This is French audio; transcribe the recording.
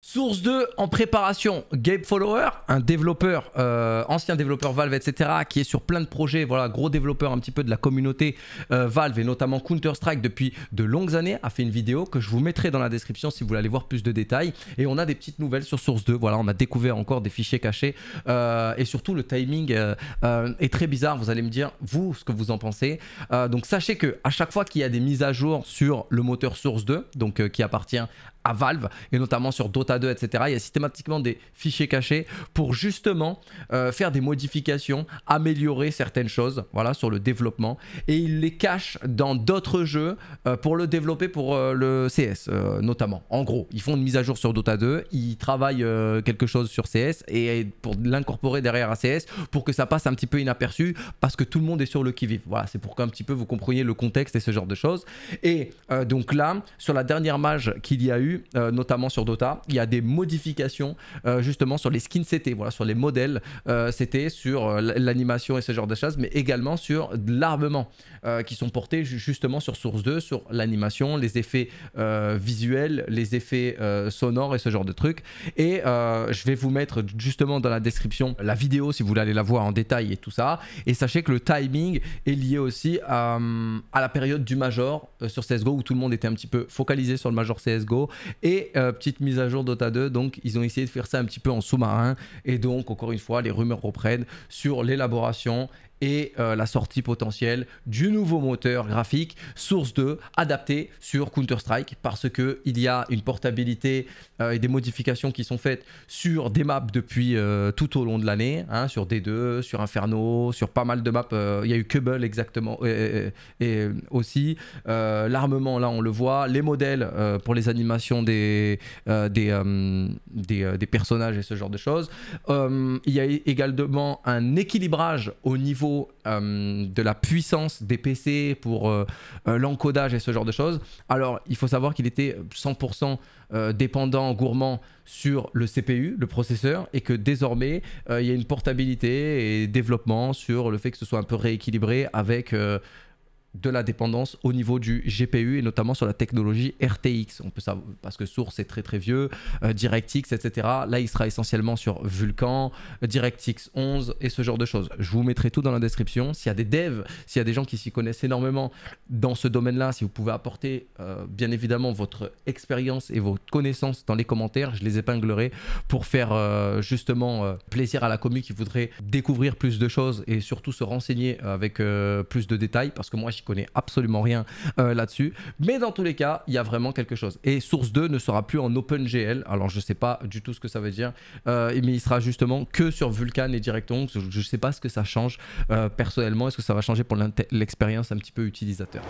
Source 2, en préparation, Gabe Follower, un développeur, euh, ancien développeur Valve, etc., qui est sur plein de projets, voilà, gros développeur un petit peu de la communauté euh, Valve et notamment Counter-Strike depuis de longues années, a fait une vidéo que je vous mettrai dans la description si vous voulez aller voir plus de détails. Et on a des petites nouvelles sur Source 2, voilà, on a découvert encore des fichiers cachés euh, et surtout le timing est très bizarre, vous allez me dire, vous, ce que vous en pensez. donc sachez que à chaque fois qu'il y a des mises à jour sur le moteur Source 2, donc qui appartient à Valve et notamment sur Dota 2, etc. Il y a systématiquement des fichiers cachés pour justement euh, faire des modifications, améliorer certaines choses, voilà, sur le développement. Et ils les cachent dans d'autres jeux euh, pour le développer pour euh, le CS notamment. En gros, ils font une mise à jour sur Dota 2, ils travaillent quelque chose sur CS et pour l'incorporer derrière à CS pour que ça passe un petit peu inaperçu parce que tout le monde est sur le qui-vive. Voilà, c'est pour qu'un petit peu vous compreniez le contexte et ce genre de choses. Et donc là, sur la dernière mage qu'il y a eu, euh, notamment sur Dota, il y a des modifications euh, justement sur les skins CT, voilà, sur les modèles euh, CT, sur l'animation et ce genre de choses, mais également sur l'armement qui sont portés justement sur Source 2, sur l'animation, les effets visuels, les effets sonores et ce genre de trucs. Et je vais vous mettre justement dans la description la vidéo si vous voulez aller la voir en détail et tout ça. Et sachez que le timing est lié aussi à, à la période du Major sur CSGO où tout le monde était un petit peu focalisé sur le Major CSGO et euh, petite mise à jour Dota 2, donc ils ont essayé de faire ça un petit peu en sous-marin. Et donc, encore une fois, les rumeurs reprennent sur l'élaboration et euh, la sortie potentielle du nouveau moteur graphique Source 2 adapté sur Counter-Strike parce que il y a une portabilité euh, et des modifications qui sont faites sur des maps depuis euh, tout au long de l'année, hein, sur D2, sur Inferno, sur pas mal de maps. Il y a eu Kubble exactement et, aussi l'armement là on le voit, les modèles pour les animations des, des personnages et ce genre de choses. il y a également un équilibrage au niveau euh, de la puissance des PC pour euh, euh, l'encodage et ce genre de choses, alors il faut savoir qu'il était 100% dépendant, gourmand sur le CPU, le processeur, et que désormais il y a une portabilité et développement sur le fait que ce soit un peu rééquilibré avec de la dépendance au niveau du GPU et notamment sur la technologie RTX. On peut savoir parce que Source est très très vieux, euh, DirectX, etc. Là, il sera essentiellement sur Vulkan, DirectX 11 et ce genre de choses. Je vous mettrai tout dans la description. S'il y a des devs, s'il y a des gens qui s'y connaissent énormément dans ce domaine-là, si vous pouvez apporter euh, bien évidemment votre expérience et vos connaissances dans les commentaires, je les épinglerai pour faire euh, justement plaisir à la commu qui voudrait découvrir plus de choses et surtout se renseigner avec plus de détails parce que moi j'y connais absolument rien euh, là-dessus. Mais dans tous les cas, il y a vraiment quelque chose. Et Source 2 ne sera plus en OpenGL. Alors, je ne sais pas du tout ce que ça veut dire. Euh, mais il sera justement que sur Vulkan et Directon. Je ne sais pas ce que ça change euh, personnellement. Est-ce que ça va changer pour l'expérience un petit peu utilisateur